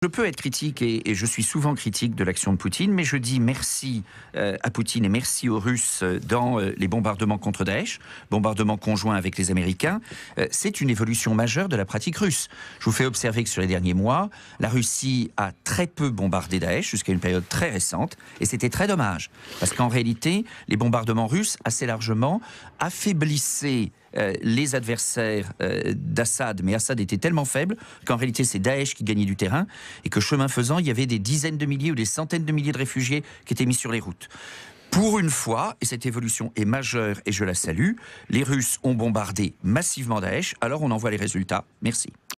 Je peux être critique et, je suis souvent critique de l'action de Poutine, mais je dis merci euh, à Poutine et merci aux Russes euh, dans euh, les bombardements contre Daesh, bombardements conjoints avec les Américains. c'est une évolution majeure de la pratique russe. Je vous fais observer que sur les derniers mois, la Russie a très peu bombardé Daesh jusqu'à une période très récente, et c'était très dommage, parce qu'en réalité, les bombardements russes assez largement affaiblissaient euh, les adversaires euh, d'Assad, mais Assad était tellement faible qu'en réalité c'est Daesh qui gagnait du terrain et que chemin faisant, il y avait des dizaines de milliers ou des centaines de milliers de réfugiés qui étaient mis sur les routes. Pour une fois, et cette évolution est majeure et je la salue, les Russes ont bombardé massivement Daesh, alors on en voit les résultats. Merci.